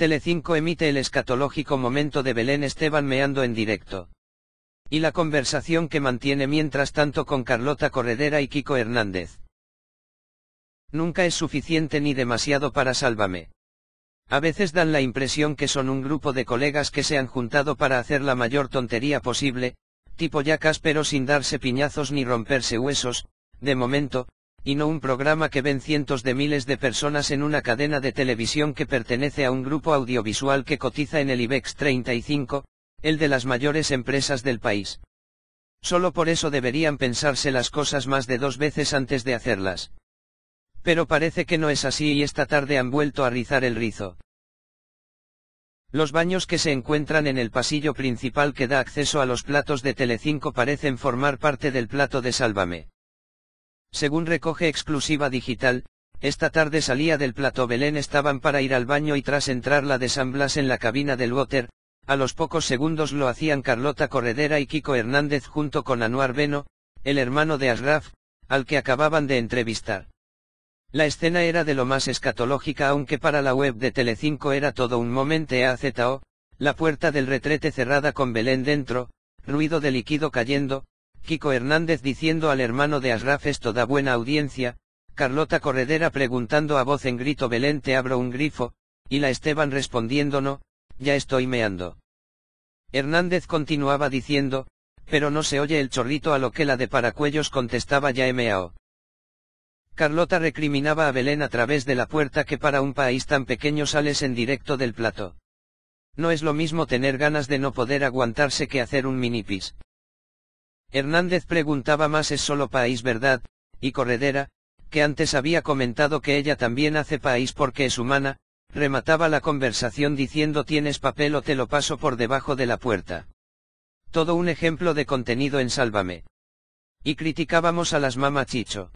Telecinco emite el escatológico momento de Belén Esteban meando en directo. Y la conversación que mantiene mientras tanto con Carlota Corredera y Kiko Hernández. Nunca es suficiente ni demasiado para Sálvame. A veces dan la impresión que son un grupo de colegas que se han juntado para hacer la mayor tontería posible, tipo yacas pero sin darse piñazos ni romperse huesos, de momento, y no un programa que ven cientos de miles de personas en una cadena de televisión que pertenece a un grupo audiovisual que cotiza en el IBEX 35, el de las mayores empresas del país. Solo por eso deberían pensarse las cosas más de dos veces antes de hacerlas. Pero parece que no es así y esta tarde han vuelto a rizar el rizo. Los baños que se encuentran en el pasillo principal que da acceso a los platos de Telecinco parecen formar parte del plato de Sálvame. Según recoge exclusiva digital, esta tarde salía del plato Belén estaban para ir al baño y tras entrar la de San Blas en la cabina del water, a los pocos segundos lo hacían Carlota Corredera y Kiko Hernández junto con Anuar Beno, el hermano de Ashraf, al que acababan de entrevistar. La escena era de lo más escatológica aunque para la web de Telecinco era todo un momento AZO, la puerta del retrete cerrada con Belén dentro, ruido de líquido cayendo, Kiko Hernández diciendo al hermano de Asraf esto da buena audiencia, Carlota Corredera preguntando a voz en grito Belén te abro un grifo, y la Esteban respondiendo no, ya estoy meando. Hernández continuaba diciendo, pero no se oye el chorrito a lo que la de Paracuellos contestaba ya he meao. Carlota recriminaba a Belén a través de la puerta que para un país tan pequeño sales en directo del plato. No es lo mismo tener ganas de no poder aguantarse que hacer un minipis. Hernández preguntaba más es solo país verdad, y Corredera, que antes había comentado que ella también hace país porque es humana, remataba la conversación diciendo tienes papel o te lo paso por debajo de la puerta. Todo un ejemplo de contenido en Sálvame. Y criticábamos a las Chicho.